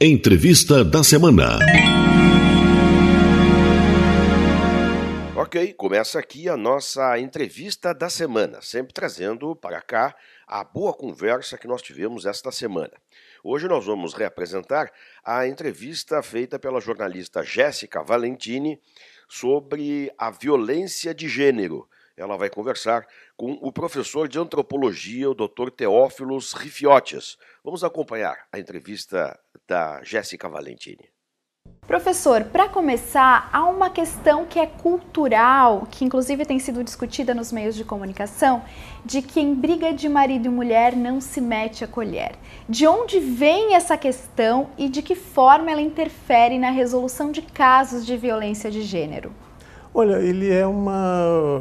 Entrevista da semana. Ok, começa aqui a nossa entrevista da semana, sempre trazendo para cá a boa conversa que nós tivemos esta semana. Hoje nós vamos reapresentar a entrevista feita pela jornalista Jéssica Valentini sobre a violência de gênero. Ela vai conversar com o professor de antropologia, o Dr. Teófilos Rifiotes. Vamos acompanhar a entrevista da Jéssica Valentini. Professor, para começar, há uma questão que é cultural, que inclusive tem sido discutida nos meios de comunicação, de que em briga de marido e mulher não se mete a colher. De onde vem essa questão e de que forma ela interfere na resolução de casos de violência de gênero? Olha, ele é uma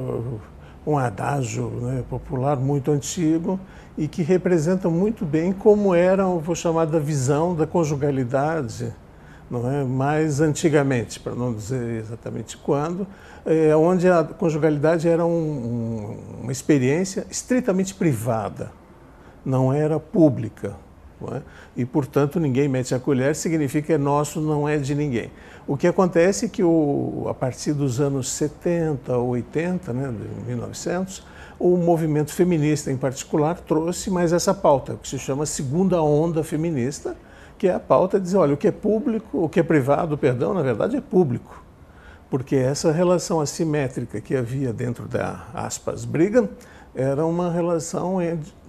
um adágio né, popular muito antigo e que representa muito bem como era, vou chamar, da visão da conjugalidade, não é? mais antigamente, para não dizer exatamente quando, é, onde a conjugalidade era um, um, uma experiência estritamente privada, não era pública é? E, portanto, ninguém mete a colher, significa que é nosso, não é de ninguém. O que acontece é que, o, a partir dos anos 70, 80, né, de 1900, o movimento feminista, em particular, trouxe mais essa pauta, que se chama segunda onda feminista, que é a pauta de dizer, olha, o que é público, o que é privado, perdão, na verdade é público. Porque essa relação assimétrica que havia dentro da, aspas, briga, era uma relação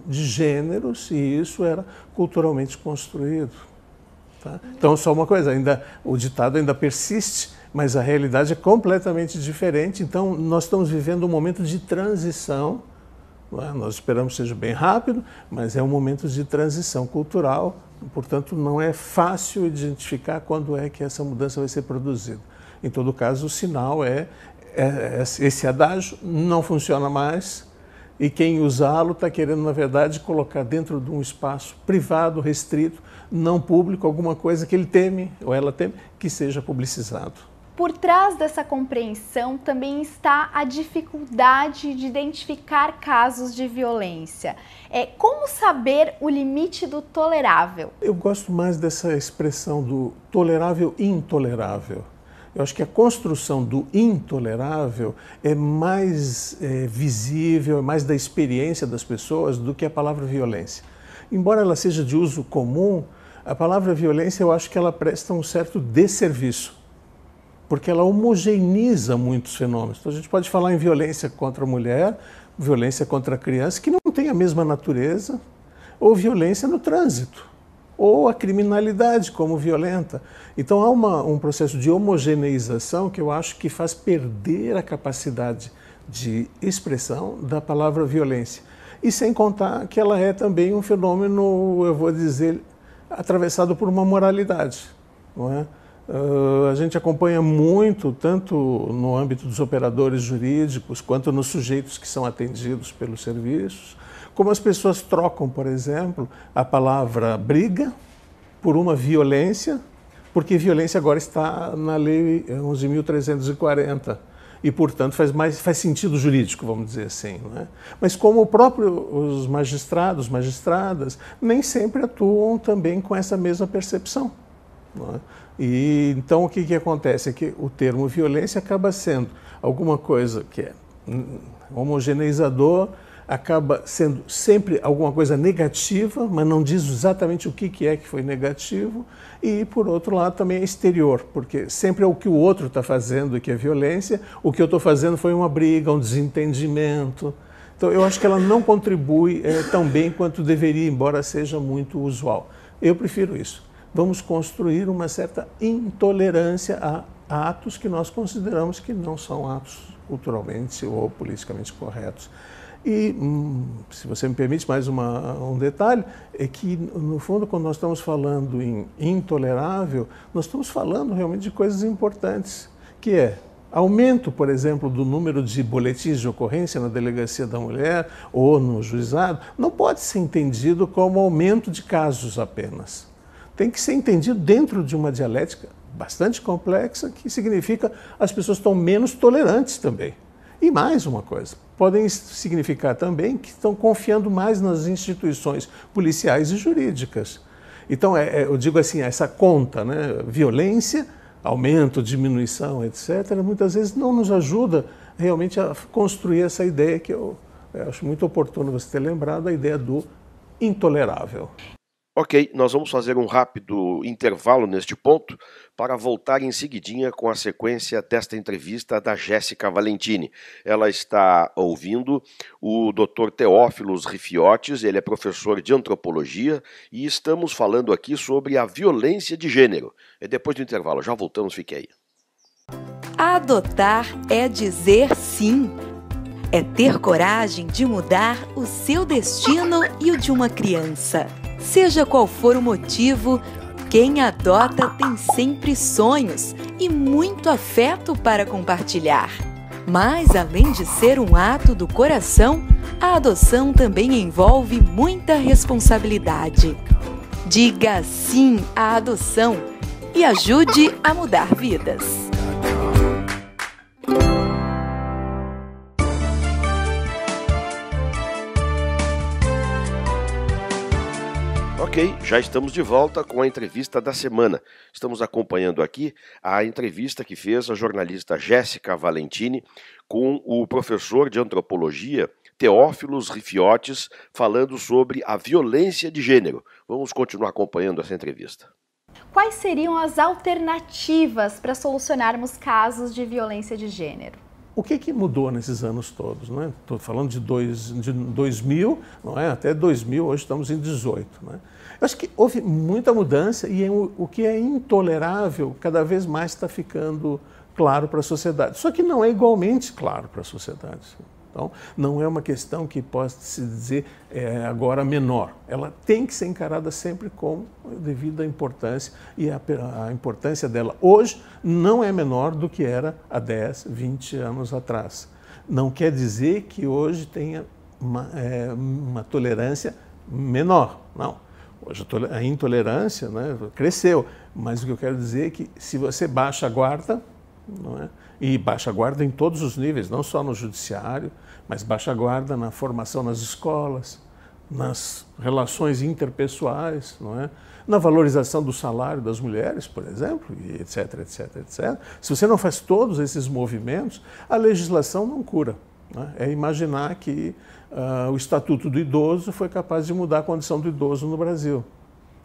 de gêneros e isso era culturalmente construído. Tá? Então, só uma coisa, ainda, o ditado ainda persiste, mas a realidade é completamente diferente. Então, nós estamos vivendo um momento de transição. É? Nós esperamos que seja bem rápido, mas é um momento de transição cultural. Portanto, não é fácil identificar quando é que essa mudança vai ser produzida. Em todo caso, o sinal é, é, é esse adágio não funciona mais, e quem usá-lo está querendo, na verdade, colocar dentro de um espaço privado, restrito, não público, alguma coisa que ele teme ou ela teme que seja publicizado. Por trás dessa compreensão também está a dificuldade de identificar casos de violência. É como saber o limite do tolerável? Eu gosto mais dessa expressão do tolerável e intolerável eu acho que a construção do intolerável é mais é, visível, é mais da experiência das pessoas do que a palavra violência. Embora ela seja de uso comum, a palavra violência eu acho que ela presta um certo desserviço, porque ela homogeneiza muitos fenômenos. Então a gente pode falar em violência contra a mulher, violência contra a criança, que não tem a mesma natureza, ou violência no trânsito ou a criminalidade como violenta. Então há uma, um processo de homogeneização que eu acho que faz perder a capacidade de expressão da palavra violência. E sem contar que ela é também um fenômeno, eu vou dizer, atravessado por uma moralidade. Não é? Uh, a gente acompanha muito, tanto no âmbito dos operadores jurídicos, quanto nos sujeitos que são atendidos pelos serviços, como as pessoas trocam, por exemplo, a palavra briga por uma violência, porque violência agora está na Lei 11.340 e, portanto, faz, mais, faz sentido jurídico, vamos dizer assim. Né? Mas como o próprio, os magistrados, magistradas, nem sempre atuam também com essa mesma percepção. É? E então o que, que acontece é que o termo violência acaba sendo alguma coisa que é hum, homogeneizador acaba sendo sempre alguma coisa negativa, mas não diz exatamente o que, que é que foi negativo, e por outro lado também é exterior, porque sempre é o que o outro está fazendo que é violência, o que eu estou fazendo foi uma briga, um desentendimento. Então eu acho que ela não contribui é, tão bem quanto deveria, embora seja muito usual. Eu prefiro isso. Vamos construir uma certa intolerância a atos que nós consideramos que não são atos culturalmente ou politicamente corretos. E, hum, se você me permite, mais uma, um detalhe: é que, no fundo, quando nós estamos falando em intolerável, nós estamos falando realmente de coisas importantes, que é aumento, por exemplo, do número de boletins de ocorrência na delegacia da mulher ou no juizado, não pode ser entendido como aumento de casos apenas. Tem que ser entendido dentro de uma dialética bastante complexa, que significa as pessoas estão menos tolerantes também. E mais uma coisa, podem significar também que estão confiando mais nas instituições policiais e jurídicas. Então, é, é, eu digo assim, essa conta, né? violência, aumento, diminuição, etc., muitas vezes não nos ajuda realmente a construir essa ideia que eu, eu acho muito oportuno você ter lembrado, a ideia do intolerável. Ok, nós vamos fazer um rápido intervalo neste ponto para voltar em seguidinha com a sequência desta entrevista da Jéssica Valentini. Ela está ouvindo o Dr. Teófilos Rifiotes, ele é professor de antropologia e estamos falando aqui sobre a violência de gênero. É depois do intervalo, já voltamos, fique aí. Adotar é dizer sim. É ter coragem de mudar o seu destino e o de uma criança Seja qual for o motivo, quem adota tem sempre sonhos e muito afeto para compartilhar. Mas, além de ser um ato do coração, a adoção também envolve muita responsabilidade. Diga sim à adoção e ajude a mudar vidas. Ok, já estamos de volta com a entrevista da semana. Estamos acompanhando aqui a entrevista que fez a jornalista Jéssica Valentini com o professor de antropologia Teófilos Rifiotes, falando sobre a violência de gênero. Vamos continuar acompanhando essa entrevista. Quais seriam as alternativas para solucionarmos casos de violência de gênero? O que, que mudou nesses anos todos? Estou é? falando de, dois, de 2000 não é? até 2000, hoje estamos em 2018. Né? Eu acho que houve muita mudança e é o, que é intolerável cada vez mais está ficando claro para a sociedade. Só que não é igualmente claro para a sociedade. Então, não é uma questão que possa se dizer é, agora menor. Ela tem que ser encarada sempre com devida importância, e a, a, importância dela hoje não é menor do que era há 10, 20 anos atrás. Não quer dizer que hoje tenha uma, é, uma tolerância menor, não. Hoje a intolerância né, cresceu, mas o que eu quero dizer é que se você baixa a guarda, é? e baixa a guarda em todos os níveis, não só no judiciário, mas baixa a guarda na formação nas escolas, nas relações interpessoais, não é? na valorização do salário das mulheres, por exemplo, etc, etc, etc. Se você não faz todos esses movimentos, a legislação não cura. Né? É imaginar que uh, o Estatuto do Idoso foi capaz de mudar a condição do idoso no Brasil,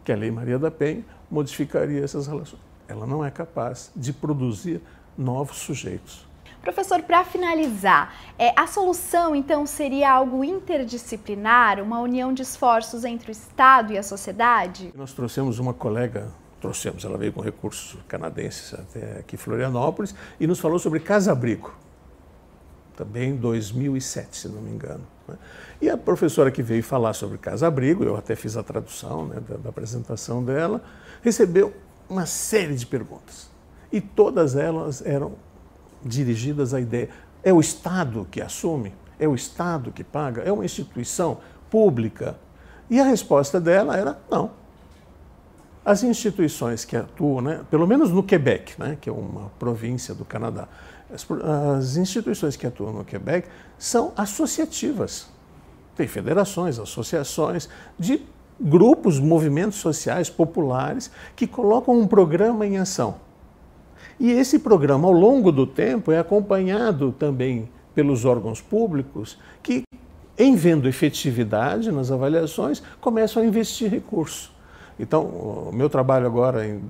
que a Lei Maria da Penha modificaria essas relações. Ela não é capaz de produzir novos sujeitos. Professor, para finalizar, é, a solução então seria algo interdisciplinar, uma união de esforços entre o Estado e a sociedade? Nós trouxemos uma colega, trouxemos, ela veio com recursos canadenses até aqui Florianópolis e nos falou sobre Casa Abrigo também em 2007, se não me engano. Né? E a professora que veio falar sobre casa-abrigo, eu até fiz a tradução né, da, da apresentação dela, recebeu uma série de perguntas. E todas elas eram dirigidas à ideia: é o Estado que assume? É o Estado que paga? É uma instituição pública? E a resposta dela era: não. As instituições que atuam, né, pelo menos no Quebec, né, que é uma província do Canadá, as, as instituições que atuam no Quebec são associativas. Tem federações, associações de grupos, movimentos sociais populares que colocam um programa em ação. E esse programa, ao longo do tempo, é acompanhado também pelos órgãos públicos que, em vendo efetividade nas avaliações, começam a investir recursos. Então, o meu trabalho agora em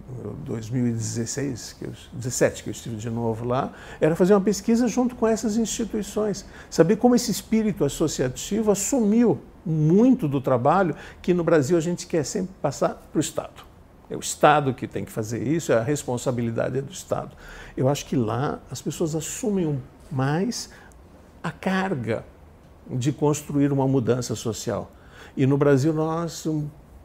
2016, eh, que eu, 17 que eu estive de novo lá, era fazer uma pesquisa junto com essas instituições, saber como esse espírito associativo assumiu muito do trabalho que no Brasil a gente quer sempre passar para o Estado. É o Estado que tem que fazer isso, é a responsabilidade é do Estado. Eu acho que lá as pessoas assumem mais a carga de construir uma mudança social. E no Brasil nós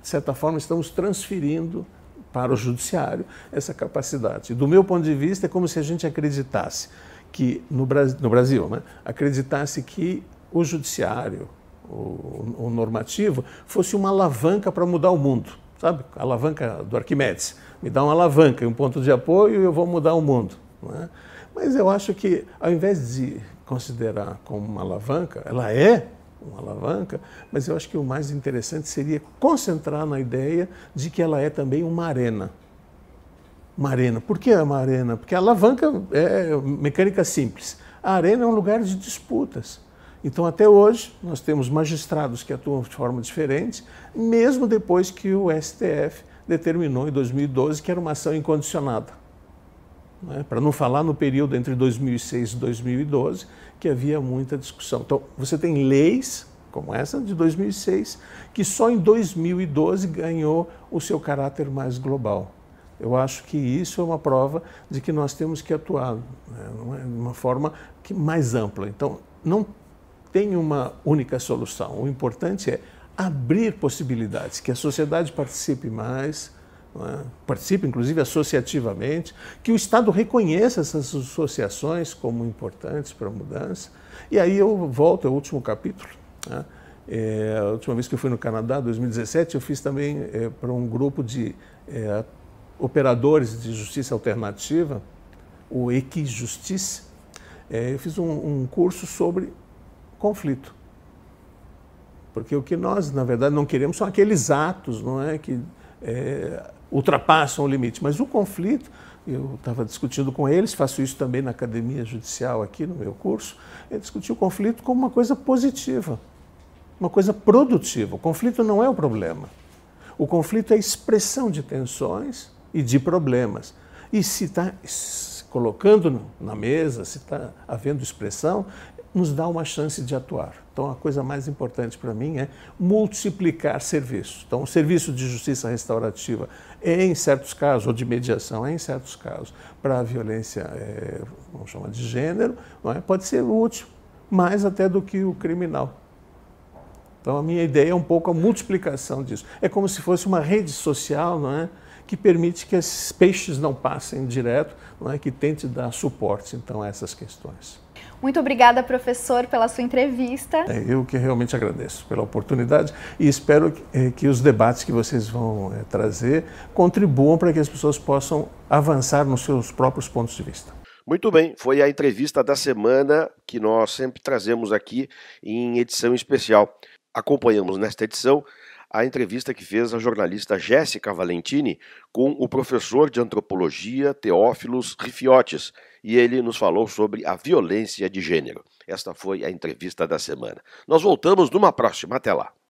de certa forma, estamos transferindo para o judiciário essa capacidade. Do meu ponto de vista, é como se a gente acreditasse que, no, Brasil, no Brasil né, acreditasse que o judiciário, o, o normativo, fosse uma alavanca para mudar o mundo. Sabe, a alavanca do Arquimedes. Me dá uma alavanca, um ponto de apoio e eu vou mudar o mundo. É? Mas eu acho que, ao invés de considerar como uma alavanca, ela é uma alavanca, mas eu acho que o mais interessante seria concentrar na ideia de que ela é também uma arena. Uma arena. Por que uma arena? Porque a alavanca é mecânica simples. A arena é um lugar de disputas. Então, até hoje, nós temos magistrados que atuam de forma diferente, mesmo depois que o STF determinou, em 2012, que era uma ação incondicionada né? para não falar no período entre 2006 e 2012, que havia muita discussão. Então, você tem leis como essa de 2006, que só em 2012 ganhou o seu caráter mais global. Eu acho que isso é uma prova de que nós temos que atuar né, de uma forma que mais ampla. Então, não tem uma única solução. O importante é abrir possibilidades, que a sociedade participe mais, né, participe inclusive associativamente, que o Estado reconheça essas associações como importantes para a mudança. E aí eu volto ao último capítulo. Né? É, a última vez que eu fui no Canadá, 2017, eu fiz também é, para um grupo de é, operadores de justiça alternativa, o Equijustice, é, eu fiz um, um curso sobre conflito. Porque o que nós, na verdade, não queremos são aqueles atos não é, que é, ultrapassam o limite. Mas o conflito, eu estava discutindo com eles, faço isso também na academia judicial aqui no meu curso, é discutir o conflito como uma coisa positiva, uma coisa produtiva. O conflito não é o problema. O conflito é a expressão de tensões e de problemas. E se está colocando na mesa, se está havendo expressão, nos dá uma chance de atuar. Então, a coisa mais importante para mim é multiplicar serviços. Então, o serviço de justiça restaurativa é, em certos casos, ou de mediação é, em certos casos, para a violência, é, vamos chamar de gênero, é? pode ser útil, mais até do que o criminal. Então, a minha ideia é um pouco a multiplicação disso. É como se fosse uma rede social, não é? que permite que esses peixes não passem direto, não é que tente dar suporte então a essas questões. Muito obrigada, professor, pela sua entrevista. É, eu que realmente agradeço pela oportunidade e espero que, eh, que os debates que vocês vão é, trazer contribuam para que as pessoas possam avançar nos seus próprios pontos de vista. Muito bem, foi a entrevista da semana que nós sempre trazemos aqui em edição especial. Acompanhamos nesta edição a entrevista que fez a jornalista Jéssica Valentini com o professor de antropologia Teófilos Rifiotes e ele nos falou sobre a violência de gênero. Esta foi a entrevista da semana. Nós voltamos numa próxima. Até lá.